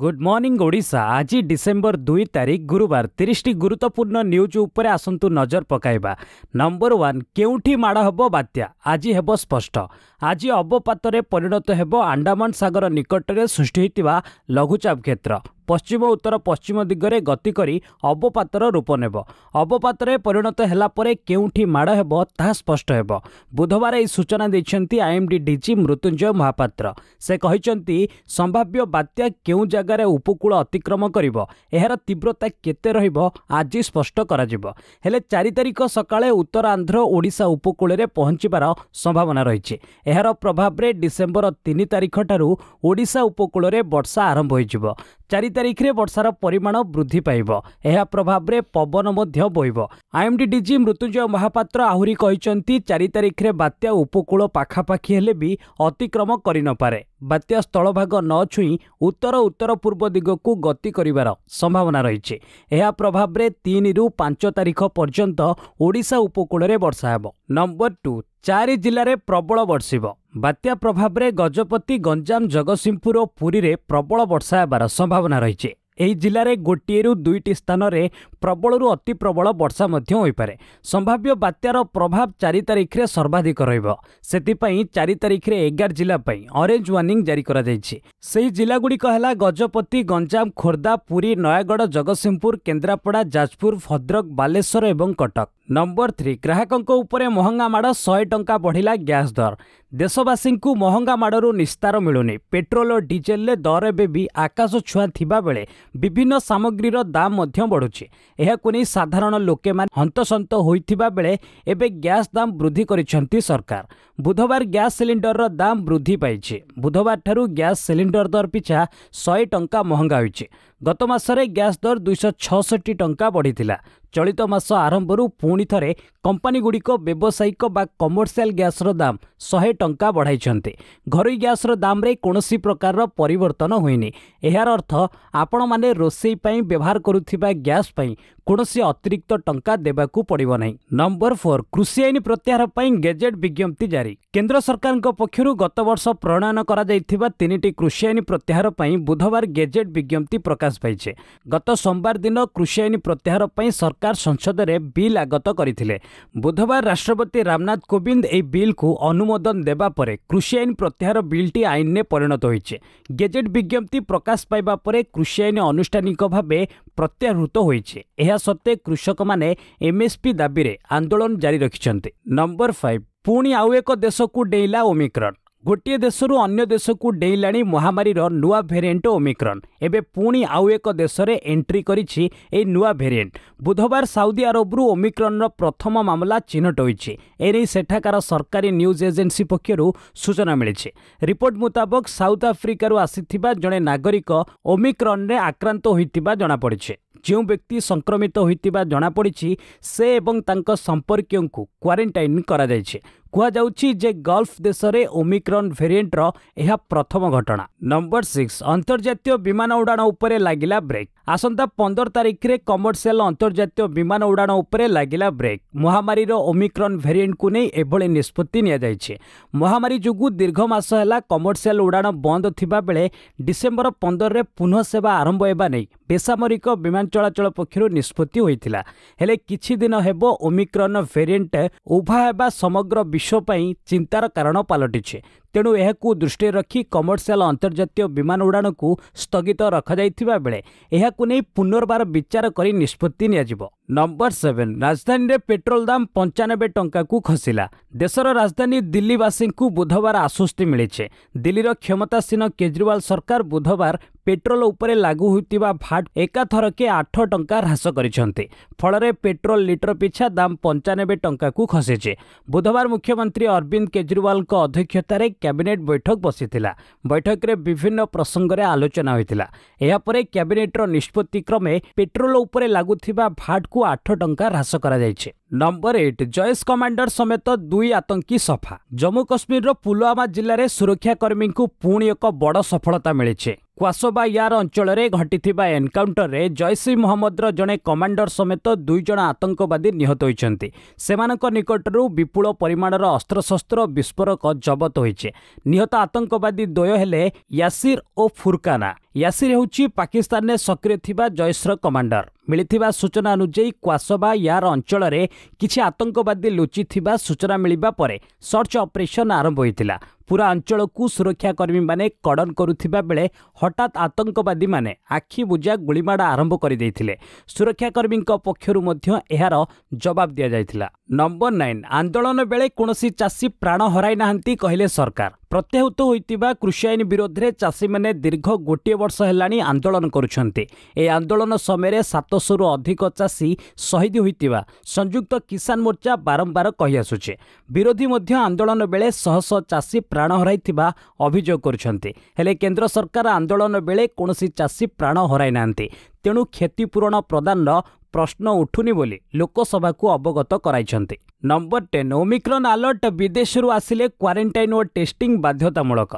good morning Odisha ଆଜି December ଦୁଇ ତାରିଖ ଗୁରୁବାର ତିରିଶଟି ଗୁରୁତ୍ୱପୂର୍ଣ୍ଣ ନ୍ୟୁଜ୍ ଉପରେ ଆସନ୍ତୁ ନଜର ପକାଇବା ନମ୍ବର ୱାନ୍ କେଉଁଠି ମାଡ଼ ହେବ ବାତ୍ୟା ଆଜି ହେବ ସ୍ପଷ୍ଟ ଆଜି ଅବପାତରେ ପରିଣତ ହେବ ଆଣ୍ଡାମାନ ସାଗର ନିକଟରେ ସୃଷ୍ଟି ହୋଇଥିବା ଲଘୁଚାପ କ୍ଷେତ୍ର ପଶ୍ଚିମ ଉତ୍ତର ପଶ୍ଚିମ ଦିଗରେ ଗତି କରି ଅବପାତର ରୂପ ନେବ ଅବପାତରେ ପରିଣତ ହେଲା ପରେ କେଉଁଠି ମାଡ଼ ହେବ ତାହା ସ୍ପଷ୍ଟ ହେବ ବୁଧବାର ଏହି ସୂଚନା ଦେଇଛନ୍ତି ଆଇଏମ୍ଡି ଡିଜି ମୃତ୍ୟୁଞ୍ଜୟ ମହାପାତ୍ର ସେ କହିଛନ୍ତି ସମ୍ଭାବ୍ୟ ବାତ୍ୟା କେଉଁ ଜାଗାରେ ଉପକୂଳ ଅତିକ୍ରମ କରିବ ଏହାର ତୀବ୍ରତା କେତେ ରହିବ ଆଜି ସ୍ପଷ୍ଟ କରାଯିବ ହେଲେ ଚାରି ତାରିଖ ସକାଳେ ଉତ୍ତର ଆନ୍ଧ୍ର ଓଡ଼ିଶା ଉପକୂଳରେ ପହଞ୍ଚିବାର ସମ୍ଭାବନା ରହିଛି ଏହାର ପ୍ରଭାବରେ ଡିସେମ୍ବର ତିନି ତାରିଖ ଠାରୁ ଓଡ଼ିଶା ଉପକୂଳରେ ବର୍ଷା ଆରମ୍ଭ ହୋଇଯିବ ଚାରି ତାରିଖରେ ବର୍ଷାର ପରିମାଣ ବୃଦ୍ଧି ପାଇବ ଏହା ପ୍ରଭାବରେ ପବନ ମଧ୍ୟ ବୋଇବ ଆଇଏମ୍ଡି ଡିଜି ମୃତ୍ୟୁଞ୍ଜୟ ମହାପାତ୍ର ଆହୁରି କହିଛନ୍ତି ଚାରି ତାରିଖରେ ବାତ୍ୟା ଉପକୂଳ ପାଖାପାଖି ହେଲେ ବି ଅତିକ୍ରମ କରିନପାରେ ବାତ୍ୟା ସ୍ଥଳଭାଗ ନ ଛୁଇଁ ଉତ୍ତର ଉତ୍ତର ପୂର୍ବ ଦିଗକୁ ଗତି କରିବାର ସମ୍ଭାବନା ରହିଛି ଏହା ପ୍ରଭାବରେ ତିନିରୁ ପାଞ୍ଚ ତାରିଖ ପର୍ଯ୍ୟନ୍ତ ଓଡ଼ିଶା ଉପକୂଳରେ ବର୍ଷା ହେବ ନମ୍ବର ଟୁ ଚାରି ଜିଲ୍ଲାରେ ପ୍ରବଳ ବର୍ଷିବ ବାତ୍ୟା ପ୍ରଭାବରେ ଗଜପତି ଗଞ୍ଜାମ ଜଗତସିଂହପୁର ଓ ପୁରୀରେ ପ୍ରବଳ ବର୍ଷା ହେବାର ସମ୍ଭାବନା ରହିଛି ଏହି ଜିଲ୍ଲାରେ ଗୋଟିଏରୁ ଦୁଇଟି ସ୍ଥାନରେ ପ୍ରବଳରୁ ଅତି ପ୍ରବଳ ବର୍ଷା ମଧ୍ୟ ହୋଇପାରେ ସମ୍ଭାବ୍ୟ ବାତ୍ୟାର ପ୍ରଭାବ ଚାରି ତାରିଖରେ ସର୍ବାଧିକ ରହିବ ସେଥିପାଇଁ ଚାରି ତାରିଖରେ ଏଗାର ଜିଲ୍ଲା ପାଇଁ ଅରେଞ୍ଜ ୱାର୍ଣ୍ଣିଂ ଜାରି କରାଯାଇଛି ସେହି ଜିଲ୍ଲାଗୁଡ଼ିକ ହେଲା ଗଜପତି ଗଞ୍ଜାମ ଖୋର୍ଦ୍ଧା ପୁରୀ ନୟାଗଡ଼ ଜଗତସିଂହପୁର କେନ୍ଦ୍ରାପଡ଼ା ଯାଜପୁର ଭଦ୍ରକ ବାଲେଶ୍ୱର ଏବଂ କଟକ ନମ୍ବର ଥ୍ରୀ ଗ୍ରାହକଙ୍କ ଉପରେ ମହଙ୍ଗା ମାଡ଼ ଶହେ ଟଙ୍କା ବଢ଼ିଲା ଗ୍ୟାସ୍ ଦର ଦେଶବାସୀଙ୍କୁ ମହଙ୍ଗା ମାଡ଼ରୁ ନିସ୍ତାର ମିଳୁନି ପେଟ୍ରୋଲ ଓ ଡିଜେଲରେ ଦର ଏବେ ବି ଆକାଶ ଛୁଆଁ ଥିବାବେଳେ ବିଭିନ୍ନ ସାମଗ୍ରୀର ଦାମ ମଧ୍ୟ ବଢ଼ୁଛି ଏହାକୁ ନେଇ ସାଧାରଣ ଲୋକେମାନେ ହନ୍ତସନ୍ତ ହୋଇଥିବା ବେଳେ ଏବେ ଗ୍ୟାସ୍ ଦାମ ବୃଦ୍ଧି କରିଛନ୍ତି ସରକାର ବୁଧବାର ଗ୍ୟାସ୍ ସିଲିଣ୍ଡରର ଦାମ ବୃଦ୍ଧି ପାଇଛି ବୁଧବାରଠାରୁ ଗ୍ୟାସ୍ ସିଲିଣ୍ଡର ଦର ପିଛା ଶହେ ଟଙ୍କା ମହଙ୍ଗା ହୋଇଛି ଗତ ମାସରେ ଗ୍ୟାସ୍ ଦର ଦୁଇଶହ ଛଅଷଠି ଟଙ୍କା ବଢ଼ିଥିଲା ଚଳିତ ମାସ ଆରମ୍ଭରୁ ପୁଣି ଥରେ କମ୍ପାନୀଗୁଡ଼ିକ ବ୍ୟବସାୟିକ ବା କମର୍ସିଆଲ ଗ୍ୟାସ୍ର ଦାମ୍ ଶହେ ଟଙ୍କା ବଢ଼ାଇଛନ୍ତି ଘରୋଇ ଗ୍ୟାସ୍ର ଦାମ୍ରେ କୌଣସି ପ୍ରକାରର ପରିବର୍ତ୍ତନ ହୋଇନି ଏହାର ଅର୍ଥ ଆପଣମାନେ ରୋଷେଇ ପାଇଁ ବ୍ୟବହାର କରୁଥିବା ଗ୍ୟାସ୍ ପାଇଁ କୌଣସି ଅତିରିକ୍ତ ଟଙ୍କା ଦେବାକୁ ପଡ଼ିବ ନାହିଁ ନମ୍ବର ଫୋର୍ କୃଷି ଆଇନ ପ୍ରତ୍ୟାହାର ପାଇଁ ଗେଜେଟ୍ ବିଜ୍ଞପ୍ତି ଜାରି କେନ୍ଦ୍ର ସରକାରଙ୍କ ପକ୍ଷରୁ ଗତବର୍ଷ ପ୍ରଣୟନ କରାଯାଇଥିବା ତିନିଟି କୃଷି ଆଇନ ପ୍ରତ୍ୟାହାର ପାଇଁ ବୁଧବାର ଗେଜେଟ୍ ବିଜ୍ଞପ୍ତି ପ୍ରକାଶ ପାଇଛି ଗତ ସୋମବାର ଦିନ କୃଷି ଆଇନ ପ୍ରତ୍ୟାହାର ପାଇଁ ସରକାର ସଂସଦରେ ବିଲ୍ ଆଗତ କରିଥିଲେ ବୁଧବାର ରାଷ୍ଟ୍ରପତି ରାମନାଥ କୋବିନ୍ଦ ଏହି ବିଲ୍କୁ ଅନୁମୋଦନ ଦେବା ପରେ କୃଷି ଆଇନ ପ୍ରତ୍ୟାହାର ବିଲ୍ଟି ଆଇନରେ ପରିଣତ ହୋଇଛି ଗେଜେଟ୍ ବିଜ୍ଞପ୍ତି ପ୍ରକାଶ ପାଇବା ପରେ କୃଷି ଆଇନ ଆନୁଷ୍ଠାନିକ ଭାବେ ପ୍ରତ୍ୟାହୃତ ହୋଇଛି ଏହା ସତ୍ତ୍ୱେ କୃଷକମାନେ ଏମ୍ଏସ୍ପି ଦାବିରେ ଆନ୍ଦୋଳନ ଜାରି ରଖିଛନ୍ତି ନମ୍ବର ଫାଇଭ୍ ପୁଣି ଆଉ ଏକ ଦେଶକୁ ଡେଇଁଲା ଓମିକ୍ରନ୍ ଗୋଟିଏ ଦେଶରୁ ଅନ୍ୟ ଦେଶକୁ ଡେଇଁଲାଣି ମହାମାରୀର ନୂଆ ଭେରିଏଣ୍ଟ ଓମିକ୍ରନ୍ ଏବେ ପୁଣି ଆଉ ଏକ ଦେଶରେ ଏଣ୍ଟ୍ରି କରିଛି ଏହି ନୂଆ ଭେରିଏଣ୍ଟ ବୁଧବାର ସାଉଦି ଆରବରୁ ଓମିକ୍ରନ୍ର ପ୍ରଥମ ମାମଲା ଚିହ୍ନଟ ହୋଇଛି ଏନେଇ ସେଠାକାର ସରକାରୀ ନ୍ୟୁଜ୍ ଏଜେନ୍ସି ପକ୍ଷରୁ ସୂଚନା ମିଳିଛି ରିପୋର୍ଟ ମୁତାବକ ସାଉଥ ଆଫ୍ରିକାରୁ ଆସିଥିବା ଜଣେ ନାଗରିକ ଓମିକ୍ରନ୍ରେ ଆକ୍ରାନ୍ତ ହୋଇଥିବା ଜଣାପଡ଼ିଛି ଯେଉଁ ବ୍ୟକ୍ତି ସଂକ୍ରମିତ ହୋଇଥିବା ଜଣାପଡ଼ିଛି ସେ ଏବଂ ତାଙ୍କ ସମ୍ପର୍କୀୟଙ୍କୁ କ୍ୱାରେଣ୍ଟାଇନ୍ କରାଯାଇଛି କୁହାଯାଉଛି ଯେ ଗଲ୍ଫ ଦେଶରେ ଓମିକ୍ରନ୍ ଭେରିଏଣ୍ଟର ଏହା ପ୍ରଥମ ଘଟଣା ନମ୍ବର ସିକ୍ସ ଅନ୍ତର୍ଜାତୀୟ ବିମାନ ଉଡ଼ାଣ ଉପରେ ଲାଗିଲା ବ୍ରେକ୍ ଆସନ୍ତା ପନ୍ଦର ତାରିଖରେ କମର୍ସିଆଲ ଅନ୍ତର୍ଜାତୀୟ ବିମାନ ଉଡ଼ାଣ ଉପରେ ଲାଗିଲା ବ୍ରେକ୍ ମହାମାରୀର ଓମିକ୍ରନ୍ ଭେରିଏଣ୍ଟକୁ ନେଇ ଏଭଳି ନିଷ୍ପତ୍ତି ନିଆଯାଇଛି ମହାମାରୀ ଯୋଗୁଁ ଦୀର୍ଘ ମାସ ହେଲା କମର୍ସିଆଲ ଉଡ଼ାଣ ବନ୍ଦ ଥିବାବେଳେ ଡିସେମ୍ବର ପନ୍ଦରରେ ପୁନଃ ସେବା ଆରମ୍ଭ ହେବା ନେଇ ବେସାମରିକ ବିମାନ ଚଳାଚଳ ପକ୍ଷରୁ ନିଷ୍ପତ୍ତି ହୋଇଥିଲା ହେଲେ କିଛି ଦିନ ହେବ ଓମିକ୍ରନ୍ ଭେରିଏଣ୍ଟ ଉଭା ହେବା ସମଗ୍ର ବିଶ୍ୱ ବିଶ୍ୱ ପାଇଁ ଚିନ୍ତାର କାରଣ ପାଲଟିଛି ତେଣୁ ଏହାକୁ ଦୃଷ୍ଟିରେ ରଖି କମର୍ସିଆଲ ଅନ୍ତର୍ଜାତୀୟ ବିମାନ ଉଡ଼ାଣକୁ ସ୍ଥଗିତ ରଖାଯାଇଥିବା ବେଳେ ଏହାକୁ ନେଇ ପୁନର୍ବାର ବିଚାର କରି ନିଷ୍ପତ୍ତି ନିଆଯିବ ନମ୍ବର ସେଭେନ୍ ରାଜଧାନୀରେ ପେଟ୍ରୋଲ ଦାମ୍ ପଞ୍ଚାନବେ ଟଙ୍କାକୁ ଖସିଲା ଦେଶର ରାଜଧାନୀ ଦିଲ୍ଲୀବାସୀଙ୍କୁ ବୁଧବାର ଆଶ୍ୱସ୍ତି ମିଳିଛି ଦିଲ୍ଲୀର କ୍ଷମତାସୀନ କେଜରିୱାଲ ସରକାର ବୁଧବାର ପେଟ୍ରୋଲ ଉପରେ ଲାଗୁ ହୋଇଥିବା ଭାଟ୍ ଏକାଥରକେ ଆଠ ଟଙ୍କା ହ୍ରାସ କରିଛନ୍ତି ଫଳରେ ପେଟ୍ରୋଲ ଲିଟର ପିଛା ଦାମ ପଞ୍ଚାନବେ ଟଙ୍କାକୁ ଖସିଛି ବୁଧବାର ମୁଖ୍ୟମନ୍ତ୍ରୀ ଅରବିନ୍ଦ କେଜରିୱାଲଙ୍କ ଅଧ୍ୟକ୍ଷତାରେ କ୍ୟାବିନେଟ୍ ବୈଠକ ବସିଥିଲା ବୈଠକରେ ବିଭିନ୍ନ ପ୍ରସଙ୍ଗରେ ଆଲୋଚନା ହୋଇଥିଲା ଏହାପରେ କ୍ୟାବିନେଟ୍ର ନିଷ୍ପତ୍ତି କ୍ରମେ ପେଟ୍ରୋଲ ଉପରେ ଲାଗୁଥିବା ଭାଟକୁ ଆଠ ଟଙ୍କା ହ୍ରାସ କରାଯାଇଛି ନମ୍ବର ଏଇଟ୍ ଜୈସ୍ କମାଣ୍ଡର ସମେତ ଦୁଇ ଆତଙ୍କୀ ସଫା ଜମ୍ମୁ କାଶ୍ମୀରର ପୁଲୱାମା ଜିଲ୍ଲାରେ ସୁରକ୍ଷାକର୍ମୀଙ୍କୁ ପୁଣି ଏକ ବଡ଼ ସଫଳତା ମିଳିଛି କ୍ୱାସବାୟାର ଅଞ୍ଚଳରେ ଘଟିଥିବା ଏନ୍କାଉଣ୍ଟରରେ ଜୈସ୍ ଇ ମହମ୍ମଦର ଜଣେ କମାଣ୍ଡର ସମେତ ଦୁଇ ଜଣ ଆତଙ୍କବାଦୀ ନିହତ ହୋଇଛନ୍ତି ସେମାନଙ୍କ ନିକଟରୁ ବିପୁଳ ପରିମାଣର ଅସ୍ତ୍ରଶସ୍ତ୍ର ବିସ୍ଫୋରକ ଜବତ ହୋଇଛି ନିହତ ଆତଙ୍କବାଦୀ ଦ୍ୱୟ ହେଲେ ୟାସିର ଓ ଫୁର୍କାନା ୟାସିର ହେଉଛି ପାକିସ୍ତାନରେ ସକ୍ରିୟ ଥିବା ଜୈସ୍ର କମାଣ୍ଡର ମିଳିଥିବା ସୂଚନା ଅନୁଯାୟୀ କ୍ୱାସବା ୟାର ଅଞ୍ଚଳରେ କିଛି ଆତଙ୍କବାଦୀ ଲୁଚିଥିବା ସୂଚନା ମିଳିବା ପରେ ସର୍ଚ୍ଚ ଅପରେସନ୍ ଆରମ୍ଭ ହୋଇଥିଲା ପୁରା ଅଞ୍ଚଳକୁ ସୁରକ୍ଷାକର୍ମୀମାନେ କଡ଼ନ କରୁଥିବା ବେଳେ ହଠାତ୍ ଆତଙ୍କବାଦୀମାନେ ଆଖିବୁଜା ଗୁଳିମାଡ଼ ଆରମ୍ଭ କରିଦେଇଥିଲେ ସୁରକ୍ଷାକର୍ମୀଙ୍କ ପକ୍ଷରୁ ମଧ୍ୟ ଏହାର ଜବାବ ଦିଆଯାଇଥିଲା ନମ୍ବର ନାଇନ୍ ଆନ୍ଦୋଳନ ବେଳେ କୌଣସି ଚାଷୀ ପ୍ରାଣ ହରାଇ ନାହାନ୍ତି କହିଲେ ସରକାର ପ୍ରତ୍ୟାହୃତ ହୋଇଥିବା କୃଷି ଆଇନ ବିରୋଧରେ ଚାଷୀମାନେ ଦୀର୍ଘ ଗୋଟିଏ ବର୍ଷ ହେଲାଣି ଆନ୍ଦୋଳନ କରୁଛନ୍ତି ଏହି ଆନ୍ଦୋଳନ ସମୟରେ ସାତଶହରୁ ଅଧିକ ଚାଷୀ ଶହୀଦ ହୋଇଥିବା ସଂଯୁକ୍ତ କିଷାନ ମୋର୍ଚ୍ଚା ବାରମ୍ବାର କହିଆସୁଛି ବିରୋଧୀ ମଧ୍ୟ ଆନ୍ଦୋଳନ ବେଳେ ଶହ ଶହ ଚାଷୀ ପ୍ରାଣ ହରାଇଥିବା ଅଭିଯୋଗ କରୁଛନ୍ତି ହେଲେ କେନ୍ଦ୍ର ସରକାର ଆନ୍ଦୋଳନ ବେଳେ କୌଣସି ଚାଷୀ ପ୍ରାଣ ହରାଇ ନାହାନ୍ତି ତେଣୁ କ୍ଷତିପୂରଣ ପ୍ରଦାନର ପ୍ରଶ୍ନ ଉଠୁନି ବୋଲି ଲୋକସଭାକୁ ଅବଗତ କରାଇଛନ୍ତି ନମ୍ବର ଟେନ୍ ଓମିକ୍ରନ୍ ଆଲର୍ଟ ବିଦେଶରୁ ଆସିଲେ କ୍ୱାରେଣ୍ଟାଇନ୍ ଓ ଟେଷ୍ଟିଂ ବାଧ୍ୟତାମୂଳକ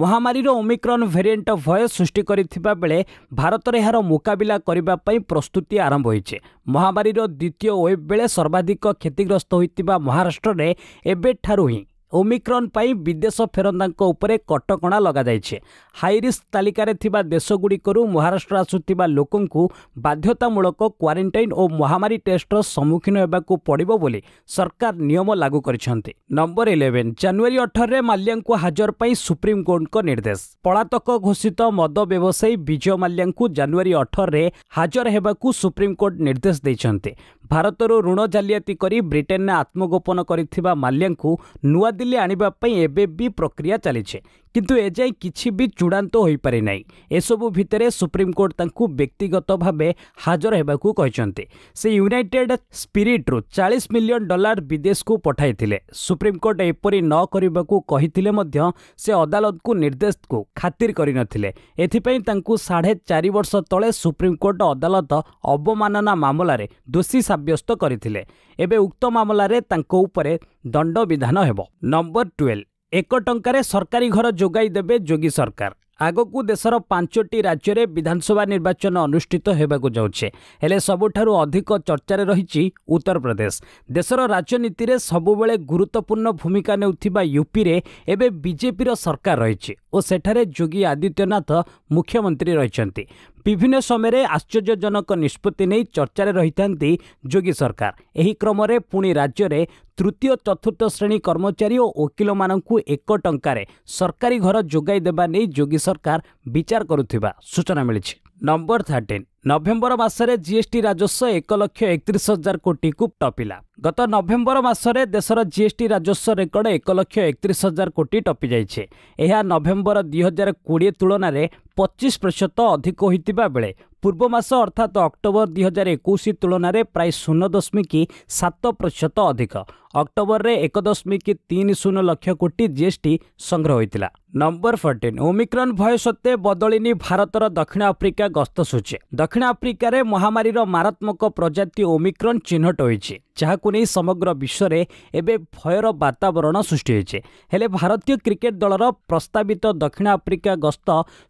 ମହାମାରୀର ଓମିକ୍ରନ୍ ଭେରିଏଣ୍ଟ ଭୟ ସୃଷ୍ଟି କରିଥିବା ବେଳେ ଭାରତରେ ଏହାର ମୁକାବିଲା କରିବା ପାଇଁ ପ୍ରସ୍ତୁତି ଆରମ୍ଭ ହୋଇଛି ମହାମାରୀର ଦ୍ୱିତୀୟ ୱେବ୍ ବେଳେ ସର୍ବାଧିକ କ୍ଷତିଗ୍ରସ୍ତ ହୋଇଥିବା ମହାରାଷ୍ଟ୍ରରେ ଏବେଠାରୁ ହିଁ ଓମିକ୍ରନ୍ ପାଇଁ ବିଦେଶ ଫେରନ୍ତାଙ୍କ ଉପରେ କଟକଣା ଲଗାଯାଇଛି ହାଇରିସ୍କ ତାଲିକାରେ ଥିବା ଦେଶଗୁଡ଼ିକରୁ ମହାରାଷ୍ଟ୍ର ଆସୁଥିବା ଲୋକଙ୍କୁ ବାଧ୍ୟତାମୂଳକ କ୍ୱାରେଣ୍ଟାଇନ୍ ଓ ମହାମାରୀ ଟେଷ୍ଟର ସମ୍ମୁଖୀନ ହେବାକୁ ପଡ଼ିବ ବୋଲି ସରକାର ନିୟମ ଲାଗୁ କରିଛନ୍ତି ନମ୍ବର ଇଲେଭେନ୍ ଜାନୁଆରୀ ଅଠରରେ ମାଲ୍ୟାଙ୍କୁ ହାଜର ପାଇଁ ସୁପ୍ରିମକୋର୍ଟଙ୍କ ନିର୍ଦ୍ଦେଶ ପଳାତକ ଘୋଷିତ ମଦ ବ୍ୟବସାୟୀ ବିଜୟ ମାଲ୍ୟାଙ୍କୁ ଜାନୁଆରୀ ଅଠରରେ ହାଜର ହେବାକୁ ସୁପ୍ରିମକୋର୍ଟ ନିର୍ଦ୍ଦେଶ ଦେଇଛନ୍ତି ଭାରତରୁ ଋଣ ଜାଲିଆତି କରି ବ୍ରିଟେନ୍ରେ ଆତ୍ମଗୋପନ କରିଥିବା ମାଲ୍ୟାଙ୍କୁ ନୂଆଦିଲ୍ଲୀ ଆଣିବା ପାଇଁ ଏବେ ବି ପ୍ରକ୍ରିୟା ଚାଲିଛି କିନ୍ତୁ ଏଯାଏଁ କିଛି ବି ଚୂଡ଼ାନ୍ତ ହୋଇପାରି ନାହିଁ ଏସବୁ ଭିତରେ ସୁପ୍ରିମକୋର୍ଟ ତାଙ୍କୁ ବ୍ୟକ୍ତିଗତ ଭାବେ ହାଜର ହେବାକୁ କହିଛନ୍ତି ସେ ୟୁନାଇଟେଡ୍ ସ୍ପିରିଟ୍ରୁ ଚାଳିଶ ମିଲିୟନ ଡଲାର ବିଦେଶକୁ ପଠାଇଥିଲେ ସୁପ୍ରିମକୋର୍ଟ ଏପରି ନ କରିବାକୁ କହିଥିଲେ ମଧ୍ୟ ସେ ଅଦାଲତକୁ ନିର୍ଦ୍ଦେଶକୁ ଖାତିର କରିନଥିଲେ ଏଥିପାଇଁ ତାଙ୍କୁ ସାଢ଼େ ଚାରି ବର୍ଷ ତଳେ ସୁପ୍ରିମକୋର୍ଟ ଅଦାଲତ ଅବମାନନା ମାମଲାରେ ଦୋଷୀ ସାବ୍ୟସ୍ତ କରିଥିଲେ ଏବେ ଉକ୍ତ ମାମଲାରେ ତାଙ୍କ ଉପରେ ଦଣ୍ଡବିଧାନ ହେବ ନମ୍ବର ଟୁଏଲ୍ଭ ଏକ ଟଙ୍କାରେ ସରକାରୀ ଘର ଯୋଗାଇ ଦେବେ ଯୋଗୀ ସରକାର ଆଗକୁ ଦେଶର ପାଞ୍ଚଟି ରାଜ୍ୟରେ ବିଧାନସଭା ନିର୍ବାଚନ ଅନୁଷ୍ଠିତ ହେବାକୁ ଯାଉଛେ ହେଲେ ସବୁଠାରୁ ଅଧିକ ଚର୍ଚ୍ଚାରେ ରହିଛି ଉତ୍ତରପ୍ରଦେଶ ଦେଶର ରାଜନୀତିରେ ସବୁବେଳେ ଗୁରୁତ୍ୱପୂର୍ଣ୍ଣ ଭୂମିକା ନେଉଥିବା ୟୁପିରେ ଏବେ ବିଜେପିର ସରକାର ରହିଛି ଓ ସେଠାରେ ଯୋଗୀ ଆଦିତ୍ୟନାଥ ମୁଖ୍ୟମନ୍ତ୍ରୀ ରହିଛନ୍ତି ବିଭିନ୍ନ ସମୟରେ ଆଶ୍ଚର୍ଯ୍ୟଜନକ ନିଷ୍ପତ୍ତି ନେଇ ଚର୍ଚ୍ଚାରେ ରହିଥାନ୍ତି ଯୋଗୀ ସରକାର ଏହି କ୍ରମରେ ପୁଣି ରାଜ୍ୟରେ ତୃତୀୟ ଚତୁର୍ଥ ଶ୍ରେଣୀ କର୍ମଚାରୀ ଓ ଓକିଲମାନଙ୍କୁ ଏକ ଟଙ୍କାରେ ସରକାରୀ ଘର ଯୋଗାଇ ଦେବା ନେଇ ଯୋଗୀ ସରକାର ବିଚାର କରୁଥିବା ସୂଚନା ମିଳିଛି ନମ୍ବର ଥାର୍ଟିନ୍ ନଭେମ୍ବର ମାସରେ ଜିଏସ୍ଟି ରାଜସ୍ୱ ଏକ ଲକ୍ଷ ଏକତିରିଶ ହଜାର କୋଟିକୁ ଟପିଲା ଗତ ନଭେମ୍ବର ମାସରେ ଦେଶର ଜିଏସ୍ଟି ରାଜସ୍ୱ ରେକର୍ଡ଼ ଏକ ଲକ୍ଷ ଏକତିରିଶ ହଜାର କୋଟି ଟପିଯାଇଛି ଏହା ନଭେମ୍ବର ଦୁଇ ହଜାର କୋଡ଼ିଏ ତୁଳନାରେ ପଚିଶ ପ୍ରତିଶତ ଅଧିକ ହୋଇଥିବା ବେଳେ ପୂର୍ବ ମାସ ଅର୍ଥାତ୍ ଅକ୍ଟୋବର ଦୁଇ ହଜାର ଏକୋଇଶ ତୁଳନାରେ ପ୍ରାୟ ଶୂନ ଦଶମିକ ସାତ ପ୍ରତିଶତ ଅଧିକ ଅକ୍ଟୋବରରେ ଏକ ଦଶମିକ ତିନି ଶୂନ ଲକ୍ଷ କୋଟି ଜିଏସ୍ଟି ସଂଗ୍ରହ ହୋଇଥିଲା ନମ୍ବର ଫୋର୍ଟିନ୍ ଓମିକ୍ରନ୍ ଭୟ ସତ୍ତ୍ୱେ ବଦଳିନି ଭାରତର ଦକ୍ଷିଣ ଆଫ୍ରିକା ଗସ୍ତ ସୂଚୀ ଦକ୍ଷିଣ ଆଫ୍ରିକାରେ ମହାମାରୀର ମାରାତ୍ମକ ପ୍ରଜାତି ଓମିକ୍ରନ୍ ଚିହ୍ନଟ ହୋଇଛି ଯାହାକୁ ନେଇ ସମଗ୍ର ବିଶ୍ୱରେ ଏବେ ଭୟର ବାତାବରଣ ସୃଷ୍ଟି ହୋଇଛି ହେଲେ ଭାରତୀୟ କ୍ରିକେଟ୍ ଦଳର ପ୍ରସ୍ତାବିତ ଦକ୍ଷିଣ ଆଫ୍ରିକା ଗସ୍ତ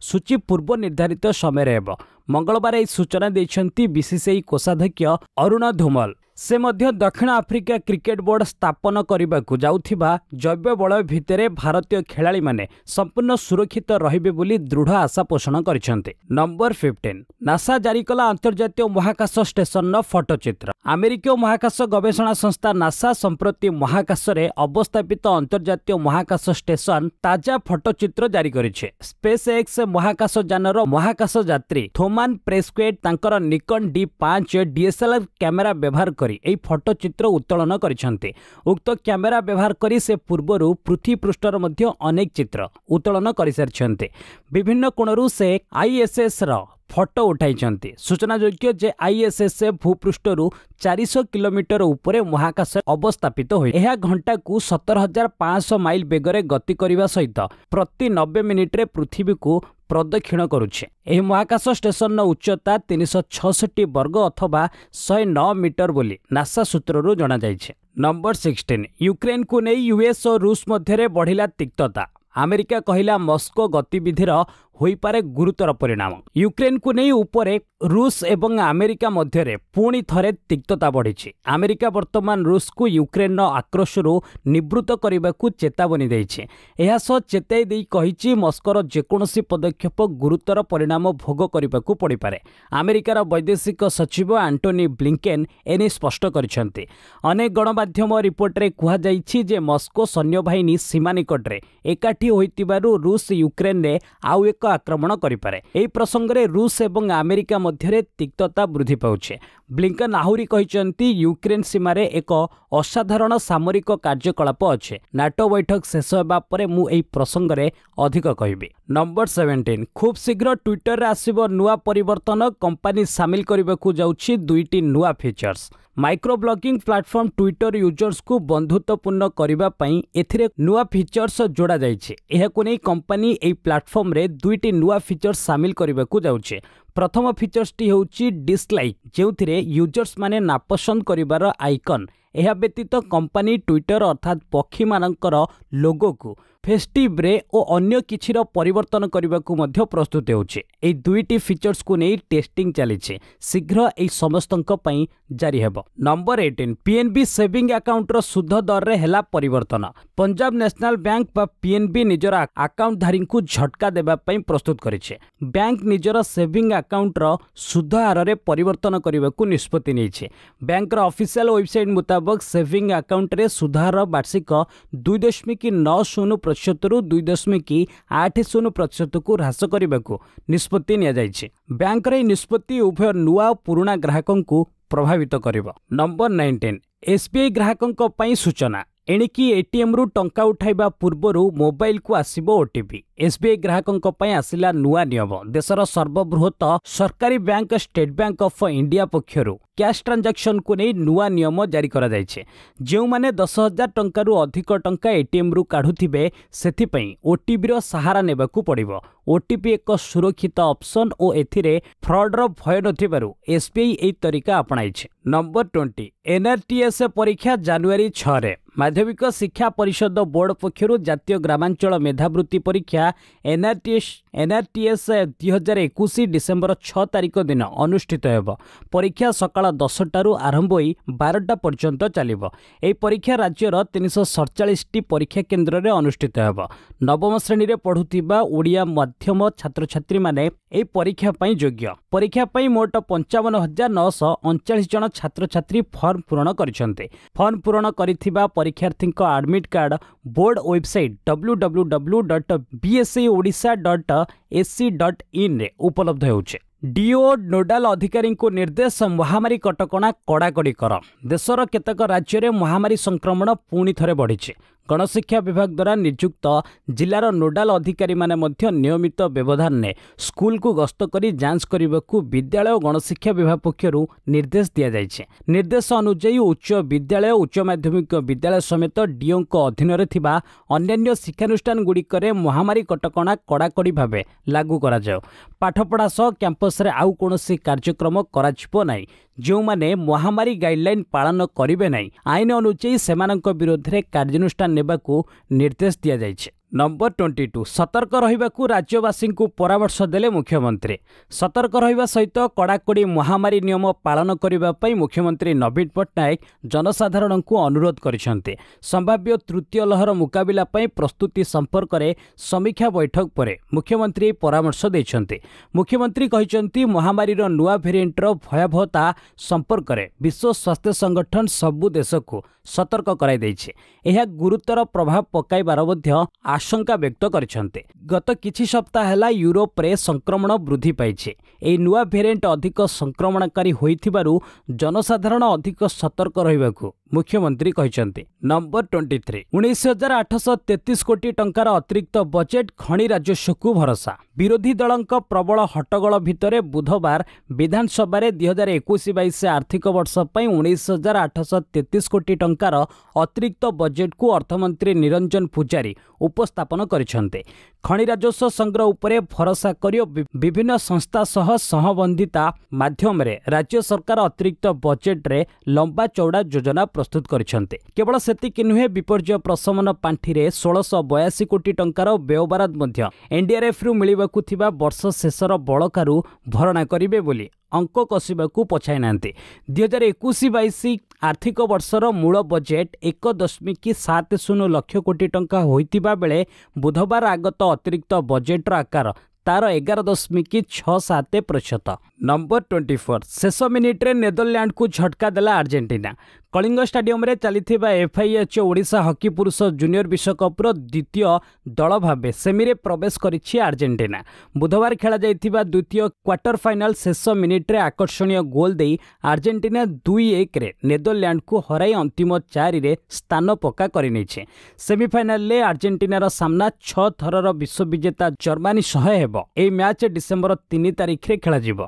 ସୂଚୀ ପୂର୍ବ ନିର୍ଦ୍ଧାରିତ ସମୟରେ ହେବ ମଙ୍ଗଳବାର ଏହି ସୂଚନା ଦେଇଛନ୍ତି ବିସିସିଆଇ କୋଷାଧ୍ୟକ୍ଷ ଅରୁଣ ଧୁମଲ ସେ ମଧ୍ୟ ଦକ୍ଷିଣ ଆଫ୍ରିକା କ୍ରିକେଟ୍ ବୋର୍ଡ଼ ସ୍ଥାପନ କରିବାକୁ ଯାଉଥିବା ଜୈବବଳ ଭିତରେ ଭାରତୀୟ ଖେଳାଳିମାନେ ସମ୍ପୂର୍ଣ୍ଣ ସୁରକ୍ଷିତ ରହିବେ ବୋଲି ଦୃଢ଼ ଆଶା ପୋଷଣ କରିଛନ୍ତି ନମ୍ବର ଫିଫ୍ଟିନ୍ ନାସା ଜାରି କଲା ଆନ୍ତର୍ଜାତୀୟ ମହାକାଶ ଷ୍ଟେସନର ଫଟୋଚିତ୍ର ଆମେରିକୀୟ ମହାକାଶ ଗବେଷଣା ସଂସ୍ଥା ନାସା ସମ୍ପ୍ରତି ମହାକାଶରେ ଅବସ୍ଥାପିତ ଅନ୍ତର୍ଜାତୀୟ ମହାକାଶ ଷ୍ଟେସନ ତାଜା ଫଟୋଚିତ୍ର ଜାରି କରିଛି ସ୍ପେସ୍ ଏକ୍ସ ମହାକାଶ ଯାନର ମହାକାଶ ଯାତ୍ରୀ ଥୋମାନ୍ ପ୍ରେସ୍କ୍ୱେଟ୍ ତାଙ୍କର ନିକନ୍ ଡି ପାଞ୍ଚ ଡିଏସ୍ଏଲ୍ଆର୍ କ୍ୟାମେରା ବ୍ୟବହାର କରି ଏହି ଫଟୋଚିତ୍ର ଉତ୍ତୋଳନ କରିଛନ୍ତି ଉକ୍ତ କ୍ୟାମେରା ବ୍ୟବହାର କରି ସେ ପୂର୍ବରୁ ପୃଥିବୀ ପୃଷ୍ଠର ମଧ୍ୟ ଅନେକ ଚିତ୍ର ଉତ୍ତୋଳନ କରିସାରିଛନ୍ତି ବିଭିନ୍ନ କୋଣରୁ ସେ ଆଇଏସ୍ଏସ୍ର ଫଟୋ ଉଠାଇଛନ୍ତି ସୂଚନାଯୋଗ୍ୟ ଯେ ଆଇଏସ୍ଏସ୍ଏ ଭୂପୃଷ୍ଠରୁ ଚାରିଶହ କିଲୋମିଟର ଉପରେ ମହାକାଶ ଅବସ୍ଥାପିତ ହୋଇ ଏହା ଘଣ୍ଟାକୁ ସତର ହଜାର ପାଞ୍ଚଶହ ମାଇଲ ବେଗରେ ଗତି କରିବା ସହିତ ପ୍ରତି ନବେ ମିନିଟ୍ରେ ପୃଥିବୀକୁ ପ୍ରଦକ୍ଷିଣ କରୁଛି ଏହି ମହାକାଶ ଷ୍ଟେସନର ଉଚ୍ଚତା ତିନିଶହ ଛଅଷଠି ବର୍ଗ ଅଥବା ଶହେ ନଅ ମିଟର ବୋଲି ନାସା ସୂତ୍ରରୁ ଜଣାଯାଇଛି ନମ୍ବର ସିକ୍ସଟିନ୍ ୟୁକ୍ରେନ୍କୁ ନେଇ ୟୁଏସ୍ ଓ ରୁଷ ମଧ୍ୟରେ ବଢ଼ିଲା ତିକ୍ତତା ଆମେରିକା କହିଲା ମସ୍କୋ ଗତିବିଧିର ହୋଇପାରେ ଗୁରୁତର ପରିଣାମ ୟୁକ୍ରେନ୍କୁ ନେଇ ଉପରେ ରୁଷ ଏବଂ ଆମେରିକା ମଧ୍ୟରେ ପୁଣି ଥରେ ତିକ୍ତତା ବଢ଼ିଛି ଆମେରିକା ବର୍ତ୍ତମାନ ରୁଷକୁ ୟୁକ୍ରେନ୍ର ଆକ୍ରୋଶରୁ ନିବୃତ୍ତ କରିବାକୁ ଚେତାବନୀ ଦେଇଛି ଏହା ସହ ଚେତାଇ ଦେଇ କହିଛି ମସ୍କୋର ଯେକୌଣସି ପଦକ୍ଷେପ ଗୁରୁତର ପରିଣାମ ଭୋଗ କରିବାକୁ ପଡ଼ିପାରେ ଆମେରିକାର ବୈଦେଶିକ ସଚିବ ଆଣ୍ଟୋନି ବ୍ଲିଙ୍କେନ୍ ଏନେଇ ସ୍ପଷ୍ଟ କରିଛନ୍ତି ଅନେକ ଗଣମାଧ୍ୟମ ରିପୋର୍ଟରେ କୁହାଯାଇଛି ଯେ ମସ୍କୋ ସୈନ୍ୟବାହିନୀ ସୀମା ନିକଟରେ ଏକାଠି ହୋଇଥିବାରୁ ରୁଷ ୟୁକ୍ରେନ୍ରେ ଆଉ ଏକ ଆକ୍ରମଣ କରିପାରେ ଏହି ପ୍ରସଙ୍ଗରେ ରୁଷ ଏବଂ ଆମେରିକା ମଧ୍ୟରେ ତିକ୍ତତା ବୃଦ୍ଧି ପାଉଛି ବ୍ଲିଙ୍କନ୍ ଆହୁରି କହିଛନ୍ତି ୟୁକ୍ରେନ୍ ସୀମାରେ ଏକ ଅସାଧାରଣ ସାମରିକ କାର୍ଯ୍ୟକଳାପ ଅଛି ନାଟୋ ବୈଠକ ଶେଷ ହେବା ପରେ ମୁଁ ଏହି ପ୍ରସଙ୍ଗରେ ଅଧିକ କହିବି ନମ୍ବର ସେଭେଣ୍ଟିନ୍ ଖୁବ୍ ଶୀଘ୍ର ଟ୍ୱିଟରରେ ଆସିବ ନୂଆ ପରିବର୍ତ୍ତନ କମ୍ପାନୀ ସାମିଲ କରିବାକୁ ଯାଉଛି ଦୁଇଟି ନୂଆ features micro blogging platform Twitter ୟୁଜର୍ସକୁ ବନ୍ଧୁତ୍ୱପୂର୍ଣ୍ଣ କରିବା ପାଇଁ ଏଥିରେ ନୂଆ ଫିଚର୍ସ ଯୋଡ଼ାଯାଇଛି ଏହାକୁ ନେଇ କମ୍ପାନୀ ଏହି ପ୍ଲାଟଫର୍ମରେ ଦୁଇଟି ନୂଆ ଫିଚର୍ସ ସାମିଲ କରିବାକୁ ଯାଉଛି ପ୍ରଥମ ଫିଚର୍ସଟି ହେଉଛି ଡିସ୍ଲାଇକ୍ ଯେଉଁଥିରେ ୟୁଜର୍ସମାନେ ନାପସନ୍ଦ କରିବାର ଆଇକନ୍ ଏହା ବ୍ୟତୀତ କମ୍ପାନୀ ଟ୍ୱିଟର ଅର୍ଥାତ୍ ପକ୍ଷୀମାନଙ୍କର ଲୋଗୋକୁ ଫେଷ୍ଟିଭ୍ରେ ଓ ଅନ୍ୟ କିଛିର ପରିବର୍ତ୍ତନ କରିବାକୁ ମଧ୍ୟ ପ୍ରସ୍ତୁତ ହେଉଛି ଏହି ଦୁଇଟି ଫିଚର୍ସକୁ ନେଇ ଟେଷ୍ଟିଂ ଚାଲିଛି ଶୀଘ୍ର ଏହି ସମସ୍ତଙ୍କ ପାଇଁ ଜାରି ହେବ ନମ୍ବର ଏଇଟିନ୍ ପିଏନ୍ବି ସେଭିଂ ଆକାଉଣ୍ଟର ସୁଧ ଦରରେ ହେଲା ପରିବର୍ତ୍ତନ ପଞ୍ଜାବ ନ୍ୟାସନାଲ ବ୍ୟାଙ୍କ ବା ପିଏନ୍ବି ନିଜର ଆକାଉଣ୍ଟଧାରୀଙ୍କୁ ଝଟକା ଦେବା ପାଇଁ ପ୍ରସ୍ତୁତ କରିଛି ବ୍ୟାଙ୍କ ନିଜର ସେଭିଂ ଆକାଉଣ୍ଟର ସୁଧ ହାରରେ ପରିବର୍ତ୍ତନ କରିବାକୁ ନିଷ୍ପତ୍ତି ନେଇଛି ବ୍ୟାଙ୍କର ଅଫିସିଆଲ ୱେବସାଇଟ୍ ମୁତାବକ ସେଭିଂ ଆକାଉଣ୍ଟରେ ସୁଧ ହାର ବାର୍ଷିକ ଦୁଇ ଦଶମିକ ନଅ ଶୂନ ପ୍ରତିଶତରୁ ଦୁଇ ଦଶମିକ ଆଠ ଶୂନ ପ୍ରତିଶତକୁ ହ୍ରାସ କରିବାକୁ ନିଷ୍ପତ୍ତି ନିଆଯାଇଛି ବ୍ୟାଙ୍କର ଏହି ନିଷ୍ପତ୍ତି ଉଭୟ ନୂଆ ଓ ପୁରୁଣା ଗ୍ରାହକଙ୍କୁ ପ୍ରଭାବିତ କରିବ ନମ୍ବର ନାଇଣ୍ଟିନ୍ ଏସ୍ବିଆଇ ଗ୍ରାହକଙ୍କ ପାଇଁ ସୂଚନା ଏଣିକି ଏଟିଏମ୍ରୁ ଟଙ୍କା ଉଠାଇବା ପୂର୍ବରୁ ମୋବାଇଲ୍କୁ ଆସିବ ଓଟିପି ଏସ୍ବିଆଇ ଗ୍ରାହକଙ୍କ ପାଇଁ ଆସିଲା ନୂଆ ନିୟମ ଦେଶର ସର୍ବବୃହତ ସରକାରୀ bank state bank of India ପକ୍ଷରୁ କ୍ୟାସ୍ ଟ୍ରାଞ୍ଜାକ୍ସନକୁ ନେଇ ନୂଆ ନିୟମ ଜାରି କରାଯାଇଛି ଯେଉଁମାନେ ଦଶ ହଜାର ଟଙ୍କାରୁ ଅଧିକ ଟଙ୍କା ଏଟିଏମ୍ରୁ କାଢ଼ୁଥିବେ ସେଥିପାଇଁ ଓଟିପିର ସାହାରା ନେବାକୁ ପଡ଼ିବ ଓଟିପି ଏକ ସୁରକ୍ଷିତ ଅପସନ୍ ଓ ଏଥିରେ ଫ୍ରଡ଼ର ଭୟ ନଥିବାରୁ ଏସ୍ବିଆଇ ଏହି ତରିକା ଆପଣାଇଛି ନମ୍ବର ଟ୍ୱେଣ୍ଟି ଏନ୍ଆର୍ଟିଏସ୍ ପରୀକ୍ଷା ଜାନୁଆରୀ ଛଅରେ ମାଧ୍ୟମିକ ଶିକ୍ଷା ପରିଷଦ ବୋର୍ଡ ପକ୍ଷରୁ ଜାତୀୟ ଗ୍ରାମାଞ୍ଚଳ ମେଧାବୃତ୍ତି ପରୀକ୍ଷା ଏହା ଏନ୍ଆର୍ଟିଏସ୍ ଏନ୍ଆର୍ଟିଏସ୍ ଦୁଇ ହଜାର ଏକୋଇଶ ଡିସେମ୍ବର ଛଅ ତାରିଖ ଦିନ ଅନୁଷ୍ଠିତ ହେବ ପରୀକ୍ଷା ସକାଳ ଦଶଟାରୁ ଆରମ୍ଭ ହୋଇ ବାରଟା ପର୍ଯ୍ୟନ୍ତ ଚାଲିବ ଏହି ପରୀକ୍ଷା ରାଜ୍ୟର ତିନିଶହ ସଡ଼ଚାଳିଶଟି ପରୀକ୍ଷା କେନ୍ଦ୍ରରେ ଅନୁଷ୍ଠିତ ହେବ ନବମ ଶ୍ରେଣୀରେ ପଢ଼ୁଥିବା ଓଡ଼ିଆ ମାଧ୍ୟମ ଛାତ୍ରଛାତ୍ରୀମାନେ ଏହି ପରୀକ୍ଷା ପାଇଁ ଯୋଗ୍ୟ ପରୀକ୍ଷା ପାଇଁ ମୋଟ ପଞ୍ଚାବନ ହଜାର ନଅଶହ ଅଣଚାଳିଶ ଜଣ ଛାତ୍ରଛାତ୍ରୀ ଫର୍ମ ପୂରଣ କରିଛନ୍ତି ଫର୍ମ ପୂରଣ କରିଥିବା ପରୀକ୍ଷାର୍ଥୀଙ୍କ admit card board website W W W dot B Odisha dot SC dot ଇନ୍ରେ ଉପଲବ୍ଧ ହେଉଛି ଡିଓ ନୋଡାଲ୍ ଅଧିକାରୀଙ୍କୁ ନିର୍ଦ୍ଦେଶ ମହାମାରୀ କଟକଣା କଡ଼ାକଡ଼ି କର ଦେଶର କେତେକ ରାଜ୍ୟରେ ମହାମାରୀ ସଂକ୍ରମଣ ପୁଣି ଥରେ ବଢ଼ିଛି ଗଣଶିକ୍ଷା ବିଭାଗ ଦ୍ୱାରା ନିଯୁକ୍ତ ଜିଲ୍ଲାର ନୋଡାଲ ଅଧିକାରୀମାନେ ମଧ୍ୟ ନିୟମିତ ବ୍ୟବଧାନରେ ସ୍କୁଲକୁ ଗସ୍ତ କରି ଯାଞ୍ଚ କରିବାକୁ ବିଦ୍ୟାଳୟ ଓ ଗଣଶିକ୍ଷା ବିଭାଗ ପକ୍ଷରୁ ନିର୍ଦ୍ଦେଶ ଦିଆଯାଇଛି ନିର୍ଦ୍ଦେଶ ଅନୁଯାୟୀ ଉଚ୍ଚ ବିଦ୍ୟାଳୟ ଉଚ୍ଚ ମାଧ୍ୟମିକ ବିଦ୍ୟାଳୟ ସମେତ ଡିଓଙ୍କ ଅଧୀନରେ ଥିବା ଅନ୍ୟାନ୍ୟ ଶିକ୍ଷାନୁଷ୍ଠାନଗୁଡ଼ିକରେ ମହାମାରୀ କଟକଣା କଡ଼ାକଡ଼ି ଭାବେ ଲାଗୁ କରାଯାଉ ପାଠପଢ଼ା ସହ କ୍ୟାମ୍ପସରେ ଆଉ କୌଣସି କାର୍ଯ୍ୟକ୍ରମ କରାଯିବ ନାହିଁ ଯେଉଁମାନେ ମହାମାରୀ ଗାଇଡ୍ଲାଇନ୍ ପାଳନ କରିବେ ନାହିଁ ଆଇନ ଅନୁଯାୟୀ ସେମାନଙ୍କ ବିରୋଧରେ କାର୍ଯ୍ୟାନୁଷ୍ଠାନ ନେବାକୁ ନିର୍ଦ୍ଦେଶ ଦିଆଯାଇଛି ନମ୍ବର ଟ୍ୱେଣ୍ଟି ଟୁ ସତର୍କ ରହିବାକୁ ରାଜ୍ୟବାସୀଙ୍କୁ ପରାମର୍ଶ ଦେଲେ ମୁଖ୍ୟମନ୍ତ୍ରୀ ସତର୍କ ରହିବା ସହିତ କଡ଼ାକଡ଼ି ମହାମାରୀ ନିୟମ ପାଳନ କରିବା ପାଇଁ ମୁଖ୍ୟମନ୍ତ୍ରୀ ନବୀନ ପଟ୍ଟନାୟକ ଜନସାଧାରଣଙ୍କୁ ଅନୁରୋଧ କରିଛନ୍ତି ସମ୍ଭାବ୍ୟ ତୃତୀୟ ଲହର ମୁକାବିଲା ପାଇଁ ପ୍ରସ୍ତୁତି ସମ୍ପର୍କରେ ସମୀକ୍ଷା ବୈଠକ ପରେ ମୁଖ୍ୟମନ୍ତ୍ରୀ ପରାମର୍ଶ ଦେଇଛନ୍ତି ମୁଖ୍ୟମନ୍ତ୍ରୀ କହିଛନ୍ତି ମହାମାରୀର ନୂଆ ଭେରିଏଣ୍ଟର ଭୟାବହତା ସମ୍ପର୍କରେ ବିଶ୍ୱ ସ୍ୱାସ୍ଥ୍ୟ ସଂଗଠନ ସବୁ ଦେଶକୁ ସତର୍କ କରାଇ ଦେଇଛି ଏହା ଗୁରୁତର ପ୍ରଭାବ ପକାଇବାର ମଧ୍ୟ ଆଶା ଆଶଙ୍କା ବ୍ୟକ୍ତ କରିଛନ୍ତି ଗତ କିଛି ସପ୍ତାହ ହେଲା ୟୁରୋପରେ ସଂକ୍ରମଣ ବୃଦ୍ଧି ପାଇଛି ଏହି ନୂଆ ଭେରିଏଣ୍ଟ ଅଧିକ ସଂକ୍ରମଣକାରୀ ହୋଇଥିବାରୁ ଜନସାଧାରଣ ଅଧିକ ସତର୍କ ରହିବାକୁ ମୁଖ୍ୟମନ୍ତ୍ରୀ କହିଛନ୍ତି ନମ୍ବର ଟ୍ୱେଣ୍ଟି ଥ୍ରୀ ଉଣେଇଶ ହଜାର ଆଠଶହ ତେତିଶ କୋଟି ଟଙ୍କାର ଅତିରିକ୍ତ ବଜେଟ୍ ଖଣି ରାଜସ୍ୱକୁ ଭରସା ବିରୋଧୀ ଦଳଙ୍କ ପ୍ରବଳ ହଟ୍ଟଗୋଳ ଭିତରେ ବୁଧବାର ବିଧାନସଭାରେ ଦୁଇ ହଜାର ଏକୋଇଶ ବାଇଶ ଆର୍ଥିକ ବର୍ଷ ପାଇଁ ଉଣେଇଶ ହଜାର ଆଠଶହ ତେତିଶ କୋଟି ଟଙ୍କାର ଅତିରିକ୍ତ ବଜେଟ୍କୁ ଅର୍ଥମନ୍ତ୍ରୀ ନିରଞ୍ଜନ ପୂଜାରୀ ଉପସ୍ଥାପନ କରିଛନ୍ତି ଖଣି ରାଜସ୍ୱ ସଂଗ୍ରହ ଉପରେ ଭରସା କରି ବିଭିନ୍ନ ସଂସ୍ଥା ସହ ସହବନ୍ଧିତା ମାଧ୍ୟମରେ ରାଜ୍ୟ ସରକାର ଅତିରିକ୍ତ ବଜେଟ୍ରେ ଲମ୍ବା ଚଉଡ଼ା ଯୋଜନା ପ୍ରସ୍ତୁତ କରିଛନ୍ତି କେବଳ ସେତିକି ନୁହେଁ ବିପର୍ଯ୍ୟୟ ପ୍ରଶମନ ପାଣ୍ଠିରେ ଷୋଳଶହ ବୟାଅଶୀ କୋଟି ଟଙ୍କାର ବ୍ୟୟବାରାଦ ମଧ୍ୟ ଏନ୍ଡିଆର୍ଏଫ୍ରୁ ମିଳିବାକୁ ଥିବା ବର୍ଷ ଶେଷର ବଳକାରୁ ଭରଣା କରିବେ ବୋଲି ଅଙ୍କ କଷିବାକୁ ପଛାଇ ନାହାନ୍ତି ଦୁଇହଜାର ଏକୋଇଶ ବାଇଶ ଆର୍ଥିକ ବର୍ଷର ମୂଳ ବଜେଟ୍ ଏକ ଦଶମିକ ସାତ ଶୂନ ଲକ୍ଷ କୋଟି ଟଙ୍କା ହୋଇଥିବା ବେଳେ ବୁଧବାର ଆଗତ ଅତିରିକ୍ତ ବଜେଟ୍ର ଆକାର ତାର ଏଗାର ଦଶମିକ ଛଅ ସାତ ପ୍ରତିଶତ ନମ୍ବର ଟ୍ୱେଣ୍ଟି ଫୋର୍ ଶେଷ ମିନିଟ୍ରେ ନେଦରଲ୍ୟାଣ୍ଡକୁ ଝଟକା ଦେଲା ଆର୍ଜେଣ୍ଟିନା କଳିଙ୍ଗ ଷ୍ଟାଡିୟମରେ ଚାଲିଥିବା ଏଫ୍ଆଇଏଚ୍ ଓଡ଼ିଶା ହକି ପୁରୁଷ ଜୁନିୟର ବିଶ୍ୱକପ୍ର ଦ୍ୱିତୀୟ ଦଳ ଭାବେ ସେମିରେ ପ୍ରବେଶ କରିଛି ଆର୍ଜେଣ୍ଟିନା ବୁଧବାର ଖେଳାଯାଇଥିବା ଦ୍ୱିତୀୟ କ୍ୱାର୍ଟର ଫାଇନାଲ୍ ଶେଷ ମିନିଟ୍ରେ ଆକର୍ଷଣୀୟ ଗୋଲ୍ ଦେଇ ଆର୍ଜେଣ୍ଟିନା ଦୁଇ ଏକରେ ନେଦରଲ୍ୟାଣ୍ଡକୁ ହରାଇ ଅନ୍ତିମ ଚାରିରେ ସ୍ଥାନ ପକ୍କା କରିନେଇଛି ସେମିଫାଇନାଲ୍ରେ ଆର୍ଜେଣ୍ଟିନାର ସାମ୍ନା ଛଅ ଥରର ବିଶ୍ୱବିଜେତା ଜର୍ମାନୀ ସହ ହେବ ଏହି ମ୍ୟାଚ୍ ଡିସେମ୍ବର ତିନି ତାରିଖରେ ଖେଳାଯିବ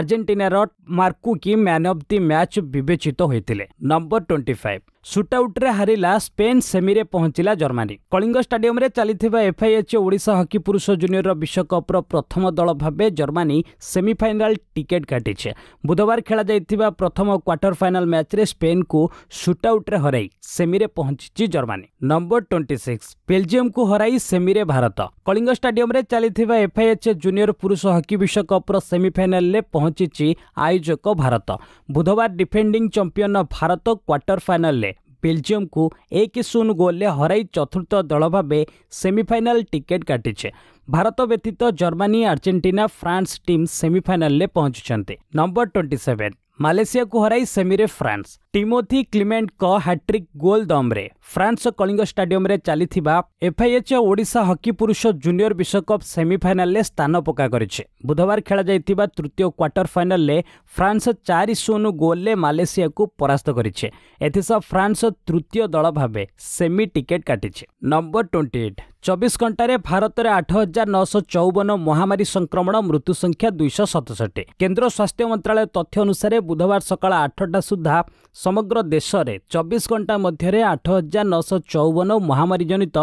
ଆର୍ଜେଣ୍ଟିନାର ମାର୍କୁକି ମ୍ୟାନ୍ ଅଫ୍ ଦି ମ୍ୟାଚ୍ ବିବେଚିତ ହୋଇଥିଲେ ନମ୍ବର over 25 ସୁଟ୍ଆଉଟ୍ରେ ହାରିଲା ସ୍ପେନ୍ ସେମିରେ ପହଞ୍ଚିଲା ଜର୍ମାନୀ କଳିଙ୍ଗ ଷ୍ଟାଡିୟମରେ ଚାଲିଥିବା ଏଫ୍ଆଇଏଚ୍ ଓଡ଼ିଶା ହକି ପୁରୁଷ ଜୁନିୟର ବିଶ୍ୱକପ୍ର ପ୍ରଥମ ଦଳ ଭାବେ ଜର୍ମାନୀ ସେମିଫାଇନାଲ୍ ଟିକେଟ୍ କାଟିଛି ବୁଧବାର ଖେଳାଯାଇଥିବା ପ୍ରଥମ କ୍ୱାର୍ଟର ଫାଇନାଲ୍ ମ୍ୟାଚ୍ରେ ସ୍ପେନ୍କୁ ସୁଟ୍ଆଉଟ୍ରେ ହରାଇ ସେମିରେ ପହଞ୍ଚିଛି ଜର୍ମାନୀ ନମ୍ବର ଟ୍ୱେଣ୍ଟି ସିକ୍ସ ବେଲ୍ଜିୟମ୍କୁ ହରାଇ ସେମିରେ ଭାରତ କଳିଙ୍ଗ ଷ୍ଟାଡିୟମରେ ଚାଲିଥିବା ଏଫ୍ଆଇଏଚ୍ ଜୁନିୟର ପୁରୁଷ ହକି ବିଶ୍ୱକପ୍ର ସେମିଫାଇନାଲ୍ରେ ପହଞ୍ଚିଛି ଆୟୋଜକ ଭାରତ ବୁଧବାର ଡିଫେଣ୍ଡିଂ ଚମ୍ପିଅନ୍ ଭାରତ କ୍ୱାର୍ଟର ଫାଇନାଲ୍ରେ ବେଲ୍ଜିୟମକୁ ଏକ ଶୂନ ଗୋଲ୍ରେ ହରାଇ ଚତୁର୍ଥ ଦଳ ଭାବେ ସେମିଫାଇନାଲ୍ ଟିକେଟ୍ କାଟିଛି ଭାରତ ବ୍ୟତୀତ ଜର୍ମାନୀ ଆର୍ଜେଣ୍ଟିନା ଫ୍ରାନ୍ସ ଟିମ୍ ସେମିଫାଇନାଲ୍ରେ ପହଞ୍ଚୁଛନ୍ତି ନମ୍ବର ଟ୍ୱେଣ୍ଟି ସେଭେନ୍ ମାଲେସିଆକୁ ହରାଇ ସେମିରେ ଫ୍ରାନ୍ସ ଟିମୋଥି କ୍ଲିମେଣ୍ଟଙ୍କ ହ୍ୟାଟ୍ରିକ୍ ଗୋଲ୍ ଦମ୍ରେ ଫ୍ରାନ୍ସ କଳିଙ୍ଗ ଷ୍ଟାଡିୟମରେ ଚାଲିଥିବା ଏଫ୍ଆଇଏଚ୍ ଓଡ଼ିଶା ହକି ପୁରୁଷ ଜୁନିୟର ବିଶ୍ୱକପ୍ ସେମିଫାଇନାଲରେ ସ୍ଥାନ ପକ୍କା କରିଛି ବୁଧବାର ଖେଳାଯାଇଥିବା ତୃତୀୟ କ୍ୱାର୍ଟର ଫାଇନାଲରେ ଫ୍ରାନ୍ସ ଚାରି ଶୂନ ଗୋଲ୍ରେ ମାଲେସିଆକୁ ପରାସ୍ତ କରିଛି ଏଥିସହ ଫ୍ରାନ୍ସ ତୃତୀୟ ଦଳ ଭାବେ ସେମି ଟିକେଟ୍ କାଟିଛି ନମ୍ବର ଟ୍ୱେଣ୍ଟି ଏଇଟ୍ ଚବିଶ ଘଣ୍ଟାରେ ଭାରତରେ ଆଠ ହଜାର ନଅଶହ ଚଉବନ ମହାମାରୀ ସଂକ୍ରମଣ ମୃତ୍ୟୁ ସଂଖ୍ୟା ଦୁଇଶହ ସତଷଠି କେନ୍ଦ୍ର ସ୍ୱାସ୍ଥ୍ୟ ମନ୍ତ୍ରଣାଳୟ ତଥ୍ୟ ଅନୁସାରେ ବୁଧବାର ସକାଳ ଆଠଟା ସୁଦ୍ଧା ସମଗ୍ର ଦେଶରେ ଚବିଶ ଘଣ୍ଟା ମଧ୍ୟରେ ଆଠ ହଜାର ନଅଶହ ଚଉବନ ମହାମାରୀଜନିତ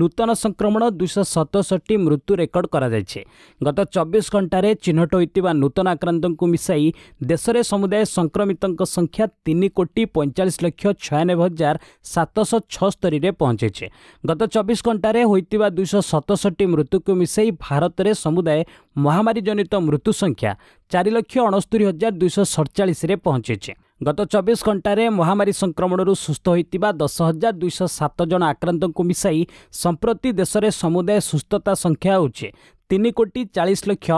ନୂତନ ସଂକ୍ରମଣ ଦୁଇଶହ ସତଷଠି ମୃତ୍ୟୁ ରେକର୍ଡ କରାଯାଇଛି ଗତ ଚବିଶ ଘଣ୍ଟାରେ ଚିହ୍ନଟ ହୋଇଥିବା ନୂତନ ଆକ୍ରାନ୍ତଙ୍କୁ ମିଶାଇ ଦେଶରେ ସମୁଦାୟ ସଂକ୍ରମିତଙ୍କ ସଂଖ୍ୟା ତିନି କୋଟି ପଇଁଚାଳିଶ ଲକ୍ଷ ଛୟାନବେ ହଜାର ସାତଶହ ଛଅସ୍ତରୀରେ ପହଞ୍ଚିଛି ଗତ ଚବିଶ ଘଣ୍ଟାରେ ହୋଇଥିବା ଦୁଇଶହ ସତଷଠି ମୃତ୍ୟୁକୁ ମିଶାଇ ଭାରତରେ ସମୁଦାୟ ମହାମାରୀଜନିତ ମୃତ୍ୟୁ ସଂଖ୍ୟା ଚାରି ଲକ୍ଷ ଅଣସ୍ତରୀ ହଜାର ଦୁଇଶହ ସଡ଼ଚାଳିଶରେ ପହଞ୍ଚିଛି ଗତ ଚବିଶ ଘଣ୍ଟାରେ ମହାମାରୀ ସଂକ୍ରମଣରୁ ସୁସ୍ଥ ହୋଇଥିବା ଦଶ ହଜାର ଦୁଇଶହ ସାତ ଜଣ ଆକ୍ରାନ୍ତଙ୍କୁ ମିଶାଇ ସମ୍ପ୍ରତି ଦେଶରେ ସମୁଦାୟ ସୁସ୍ଥତା ସଂଖ୍ୟା ହେଉଛି ତିନି କୋଟି ଚାଳିଶ ଲକ୍ଷ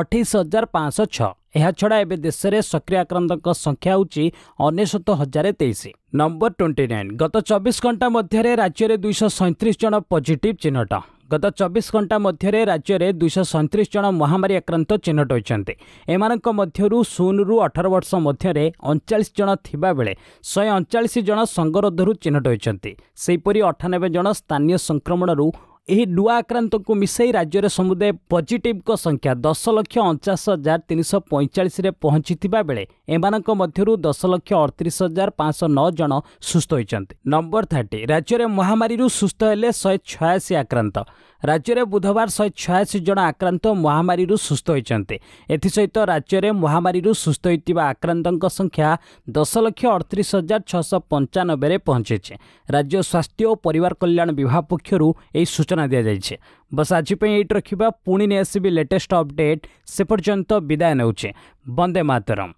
ଅଠେଇଶ ହଜାର ପାଞ୍ଚଶହ ଛଅ ଏହାଛଡ଼ା ଏବେ ଦେଶରେ ସକ୍ରିୟ ଆକ୍ରାନ୍ତଙ୍କ ସଂଖ୍ୟା ହେଉଛି ଅନେଶତ ହଜାର ତେଇଶ ନମ୍ବର ଟ୍ୱେଣ୍ଟି ନାଇନ୍ ଗତ ଚବିଶ ଘଣ୍ଟା ମଧ୍ୟରେ ରାଜ୍ୟରେ ଦୁଇଶହ ସଇଁତିରିଶ ଜଣ ପଜିଟିଭ୍ ଚିହ୍ନଟ ଗତ ଚବିଶ ଘଣ୍ଟା ମଧ୍ୟରେ ରାଜ୍ୟରେ ଦୁଇଶହ ସଇଁତିରିଶ ଜଣ ମହାମାରୀ ଆକ୍ରାନ୍ତ ଚିହ୍ନଟ ହୋଇଛନ୍ତି ଏମାନଙ୍କ ମଧ୍ୟରୁ ଶୂନରୁ ଅଠର ବର୍ଷ ମଧ୍ୟରେ ଅଣଚାଳିଶ ଜଣ ଥିବାବେଳେ ଶହେ ଅଣଚାଳିଶ ଜଣ ସଙ୍ଗରୋଧରୁ ଚିହ୍ନଟ ହୋଇଛନ୍ତି ସେହିପରି ଅଠାନବେ ଜଣ ସ୍ଥାନୀୟ ସଂକ୍ରମଣରୁ ଏହି ନୂଆ ଆକ୍ରାନ୍ତଙ୍କୁ ମିଶାଇ ରାଜ୍ୟରେ ସମୁଦାୟ ପଜିଟିଭ୍ଙ୍କ ସଂଖ୍ୟା ଦଶ ଲକ୍ଷ ଅଣଚାଶ ହଜାର ତିନିଶହ ପଇଁଚାଳିଶରେ ପହଞ୍ଚିଥିବା ବେଳେ ଏମାନଙ୍କ ମଧ୍ୟରୁ ଦଶ ଲକ୍ଷ ଅଠତିରିଶ ହଜାର ପାଞ୍ଚଶହ ନଅ ଜଣ ସୁସ୍ଥ ହୋଇଛନ୍ତି ନମ୍ବର ଥାର୍ଟି ରାଜ୍ୟରେ ମହାମାରୀରୁ ସୁସ୍ଥ ହେଲେ ଶହେ ଛୟାଅଶୀ ଆକ୍ରାନ୍ତ ରାଜ୍ୟରେ ବୁଧବାର ଶହେ ଛୟାଅଶୀ ଜଣ ଆକ୍ରାନ୍ତ ମହାମାରୀରୁ ସୁସ୍ଥ ହୋଇଛନ୍ତି ଏଥିସହିତ ରାଜ୍ୟରେ ମହାମାରୀରୁ ସୁସ୍ଥ ହୋଇଥିବା ଆକ୍ରାନ୍ତଙ୍କ ସଂଖ୍ୟା ଦଶ ଲକ୍ଷ ଅଠତିରିଶ ହଜାର ଛଅଶହ ପଞ୍ଚାନବେରେ ପହଞ୍ଚିଛି ରାଜ୍ୟ ସ୍ୱାସ୍ଥ୍ୟ ଓ ପରିବାର କଲ୍ୟାଣ ବିଭାଗ ପକ୍ଷରୁ ଏହି ସୂଚନା ଦିଆଯାଇଛି ବସ୍ ଆଜି ପାଇଁ ଏଇଠି ରଖିବା ପୁଣି ନେଇ ଆସିବି ଲେଟେଷ୍ଟ ଅପଡେଟ୍ ସେ ପର୍ଯ୍ୟନ୍ତ ବିଦାୟ ନେଉଛି ବନ୍ଦେ ମାତରମ୍